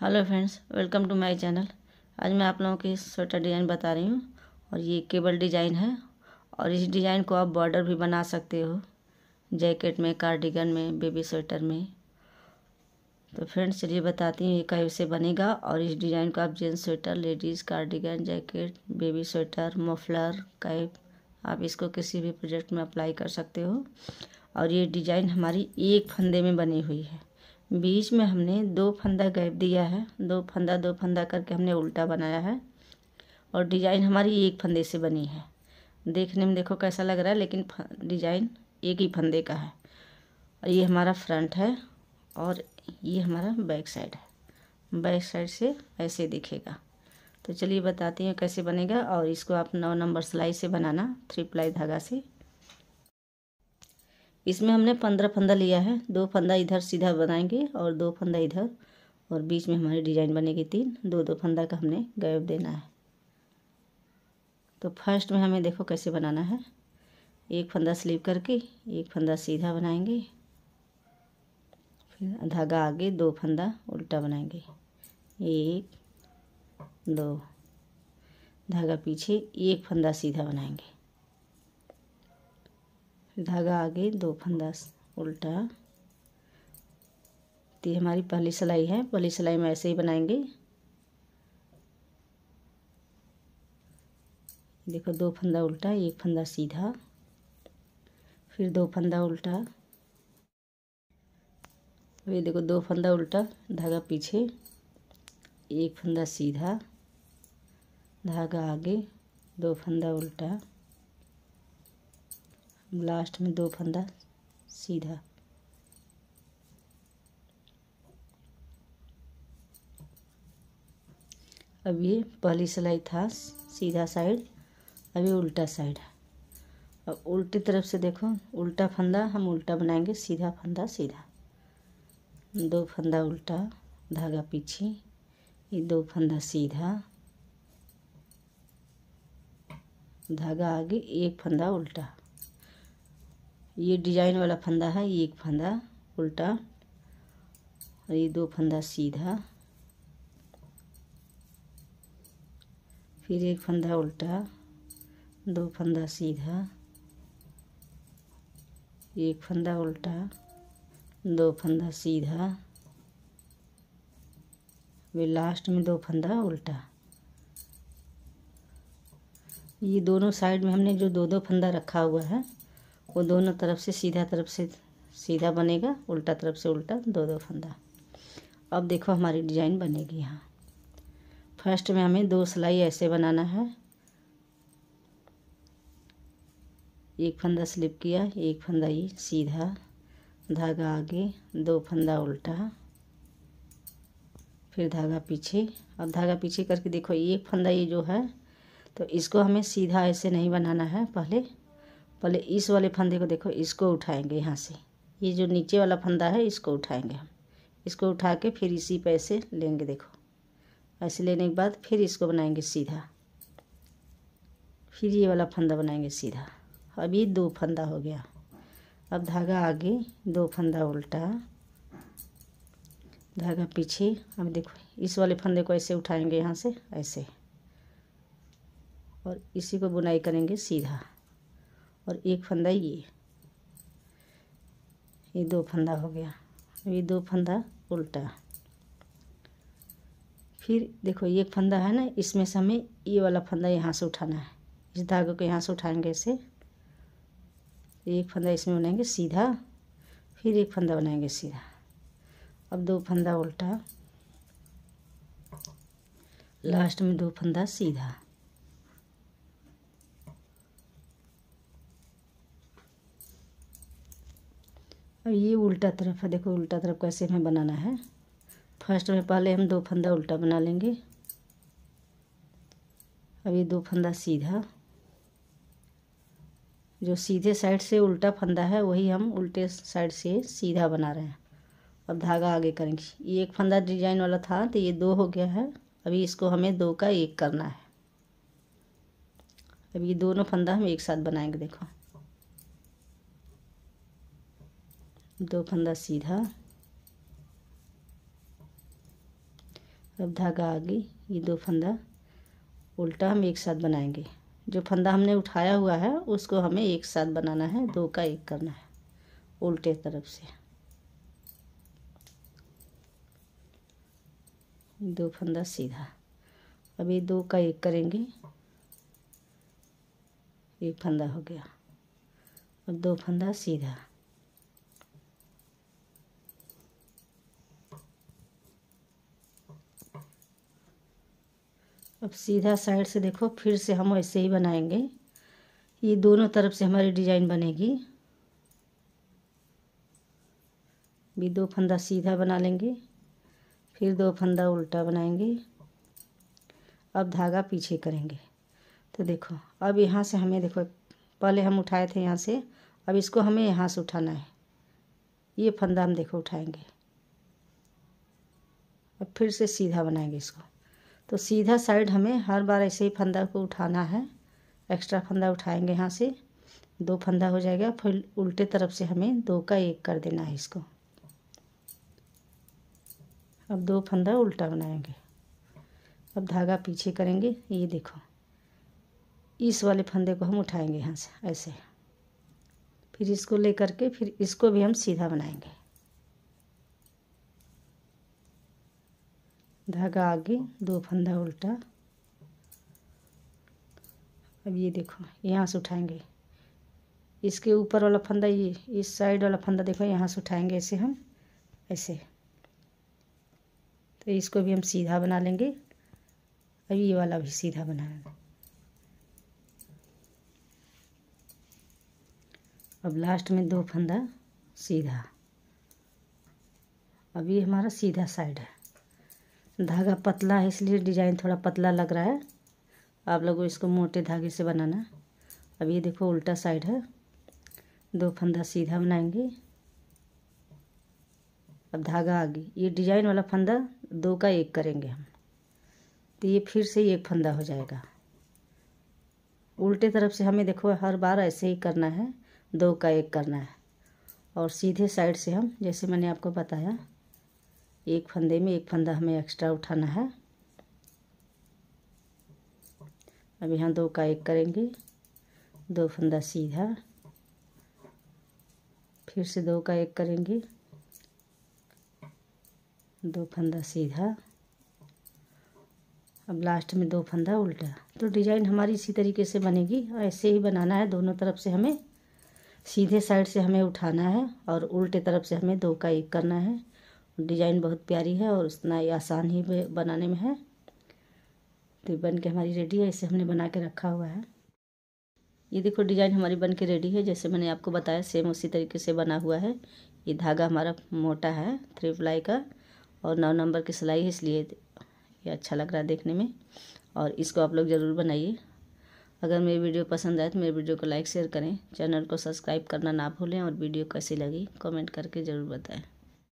hello friends welcome to my channel आज मैं आप लोगों के स्वेटर डिज़ाइन बता रही हूँ और ये केबल डिज़ाइन है और इस डिज़ाइन को आप बॉर्डर भी बना सकते हो जैकेट में कार्डिगन में बेबी स्वेटर में तो फ्रेंड्स चलिए बताती हूँ ये कैसे बनेगा और इस डिज़ाइन को आप gents sweater ladies cardigan jacket baby sweater muffler cap आप इसको किसी भी प्रोजेक्ट में अप्लाई कर सकते हो और ये डिज़ाइन हमारी एक फंदे में बनी हुई है बीच में हमने दो फंदा गैप दिया है दो फंदा दो फंदा करके हमने उल्टा बनाया है और डिजाइन हमारी एक फंदे से बनी है देखने में देखो कैसा लग रहा है लेकिन डिजाइन एक ही फंदे का है और ये हमारा फ्रंट है और ये हमारा बैक साइड है बैक साइड से ऐसे दिखेगा तो चलिए बताती हूँ कैसे बनेगा और इसको आप नौ नंबर सिलाई से बनाना थ्री प्लाई धागा से इसमें हमने पंद्रह फंदा लिया है दो फंदा इधर सीधा बनाएंगे और दो फंदा इधर और बीच में हमारी डिजाइन बनेगी तीन दो दो फंदा का हमने गैप देना है तो फर्स्ट में हमें देखो कैसे बनाना है एक फंदा स्लिप करके एक फंदा सीधा बनाएंगे फिर धागा आगे दो फंदा उल्टा बनाएंगे एक दो धागा पीछे एक फंदा सीधा बनाएंगे धागा आगे दो फंदा उल्टा तो ये हमारी पहली सिलाई है पहली सिलाई में ऐसे ही बनाएंगे देखो दो फंदा उल्टा एक फंदा सीधा फिर दो फंदा उल्टा ये देखो दो फंदा उल्टा धागा पीछे एक फंदा सीधा धागा आगे दो फंदा उल्टा लास्ट में दो फंदा सीधा अब ये पहली सिलाई था सीधा साइड अभी उल्टा साइड अब उल्टी तरफ से देखो उल्टा फंदा हम उल्टा बनाएंगे सीधा फंदा सीधा दो फंदा उल्टा धागा पीछे ये दो फंदा सीधा धागा आगे एक फंदा उल्टा ये डिजाइन वाला फंदा है ये एक फंदा उल्टा और ये दो फंदा सीधा फिर एक फंदा उल्टा दो फंदा सीधा एक फंदा उल्टा दो फंदा सीधा वे लास्ट में दो फंदा उल्टा ये दोनों साइड में हमने जो दो दो फंदा रखा हुआ है आपको दोनों तरफ से सीधा तरफ से सीधा बनेगा उल्टा तरफ से उल्टा दो दो फंदा अब देखो हमारी डिजाइन बनेगी यहाँ फर्स्ट में हमें दो सिलाई ऐसे बनाना है एक फंदा स्लिप किया एक फंदा ये सीधा धागा आगे दो फंदा उल्टा फिर धागा पीछे अब धागा पीछे करके देखो एक फंदा ये जो है तो इसको हमें सीधा ऐसे नहीं बनाना है पहले पहले इस वाले फंदे को देखो इसको उठाएंगे यहाँ से ये जो नीचे वाला फंदा है इसको उठाएंगे हम इसको उठा के फिर इसी पैसे लेंगे देखो ऐसे लेने के बाद फिर इसको बनाएंगे सीधा फिर ये वाला फंदा बनाएंगे सीधा अब ये दो फंदा हो गया अब धागा आगे दो फंदा उल्टा धागा पीछे अब देखो इस वाले फंदे को ऐसे उठाएंगे यहाँ से ऐसे और इसी को बुनाई करेंगे सीधा और एक फंदा ये ये दो फंदा हो गया ये दो फंदा उल्टा फिर देखो एक फंदा है ना इसमें से हमें ये वाला फंदा यहाँ से उठाना है इस धागे को यहाँ से उठाएंगे ऐसे एक फंदा इसमें बनाएंगे सीधा फिर एक फंदा बनाएंगे सीधा अब दो फंदा उल्टा लास्ट में दो फंदा सीधा अब ये उल्टा तरफ है देखो उल्टा तरफ कैसे हमें बनाना है फर्स्ट में पहले हम दो फंदा उल्टा बना लेंगे अब ये दो फंदा सीधा जो सीधे साइड से उल्टा फंदा है वही हम उल्टे साइड से सीधा बना रहे हैं अब धागा आगे करेंगे ये एक फंदा डिजाइन वाला था तो ये दो हो गया है अभी इसको हमें दो का एक करना है अब ये दोनों फंदा हम एक साथ बनाएंगे देखो दो फंदा सीधा अब धागा आगे ये दो फंदा उल्टा हम एक साथ बनाएंगे जो फंदा हमने उठाया हुआ है उसको हमें एक साथ बनाना है दो का एक करना है उल्टे तरफ से दो फंदा सीधा अब ये दो का एक करेंगे एक फंदा हो गया अब दो फंदा सीधा अब सीधा साइड से देखो फिर से हम ऐसे ही बनाएंगे ये दोनों तरफ से हमारी डिजाइन बनेगी भी दो फंदा सीधा बना लेंगे फिर दो फंदा उल्टा बनाएंगे अब धागा पीछे करेंगे तो देखो अब यहाँ से हमें देखो पहले हम उठाए थे यहाँ से अब इसको हमें यहाँ से उठाना है ये फंदा हम देखो उठाएंगे अब फिर से सीधा बनाएंगे इसको तो सीधा साइड हमें हर बार ऐसे ही फंदा को उठाना है एक्स्ट्रा फंदा उठाएंगे यहाँ से दो फंदा हो जाएगा फिर उल्टे तरफ से हमें दो का एक कर देना है इसको अब दो फंदा उल्टा बनाएंगे अब धागा पीछे करेंगे ये देखो इस वाले फंदे को हम उठाएंगे यहाँ से ऐसे फिर इसको लेकर के फिर इसको भी हम सीधा बनाएंगे धागा आगे दो फंदा उल्टा अब ये देखो यहाँ से उठाएंगे इसके ऊपर वाला फंदा ये इस साइड वाला फंदा देखो यहाँ से उठाएंगे ऐसे हम ऐसे तो इसको भी हम सीधा बना लेंगे अब ये वाला भी सीधा लेंगे अब लास्ट में दो फंदा सीधा अभी हमारा सीधा साइड है धागा पतला है इसलिए डिजाइन थोड़ा पतला लग रहा है आप लोगों इसको मोटे धागे से बनाना अब ये देखो उल्टा साइड है दो फंदा सीधा बनाएंगे अब धागा आगे ये डिजाइन वाला फंदा दो का एक करेंगे हम तो ये फिर से एक फंदा हो जाएगा उल्टे तरफ से हमें देखो हर बार ऐसे ही करना है दो का एक करना है और सीधे साइड से हम जैसे मैंने आपको बताया एक फंदे में एक फंदा हमें एक्स्ट्रा उठाना है अब यहाँ दो का एक करेंगे दो फंदा सीधा फिर से दो का एक करेंगे दो फंदा सीधा अब लास्ट में दो फंदा उल्टा तो डिजाइन हमारी इसी तरीके से बनेगी और ऐसे ही बनाना है दोनों तरफ से हमें सीधे साइड से हमें उठाना है और उल्टे तरफ से हमें दो का एक करना है डिजाइन बहुत प्यारी है और उतना ही आसान ही बनाने में है तो बन के हमारी रेडी है इसे हमने बना के रखा हुआ है ये देखो डिज़ाइन हमारी बन के रेडी है जैसे मैंने आपको बताया सेम उसी तरीके से बना हुआ है ये धागा हमारा मोटा है थ्री प्लाई का और नौ नंबर की सिलाई है इसलिए ये अच्छा लग रहा है देखने में और इसको आप लोग ज़रूर बनाइए अगर मेरी वीडियो पसंद आए तो मेरे वीडियो को लाइक शेयर करें चैनल को सब्सक्राइब करना ना भूलें और वीडियो कैसी लगी कमेंट करके ज़रूर बताएं